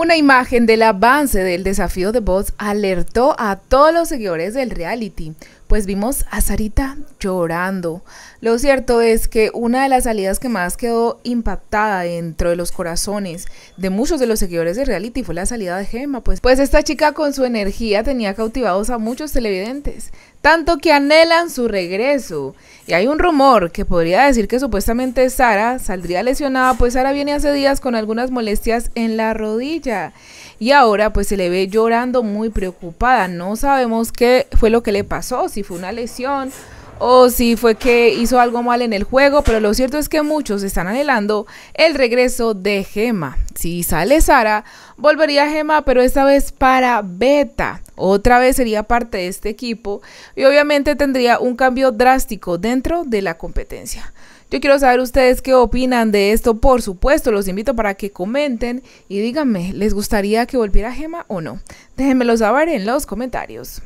Una imagen del avance del desafío de voz alertó a todos los seguidores del reality pues vimos a Sarita llorando. Lo cierto es que una de las salidas que más quedó impactada dentro de los corazones de muchos de los seguidores de reality fue la salida de Gemma, pues, pues esta chica con su energía tenía cautivados a muchos televidentes, tanto que anhelan su regreso. Y hay un rumor que podría decir que supuestamente Sara saldría lesionada, pues Sara viene hace días con algunas molestias en la rodilla y ahora pues se le ve llorando muy preocupada. No sabemos qué fue lo que le pasó, si fue una lesión o si fue que hizo algo mal en el juego, pero lo cierto es que muchos están anhelando el regreso de Gema. Si sale Sara, volvería Gema, pero esta vez para Beta. Otra vez sería parte de este equipo y obviamente tendría un cambio drástico dentro de la competencia. Yo quiero saber ustedes qué opinan de esto. Por supuesto, los invito para que comenten y díganme, ¿les gustaría que volviera Gema o no? Déjenmelo saber en los comentarios.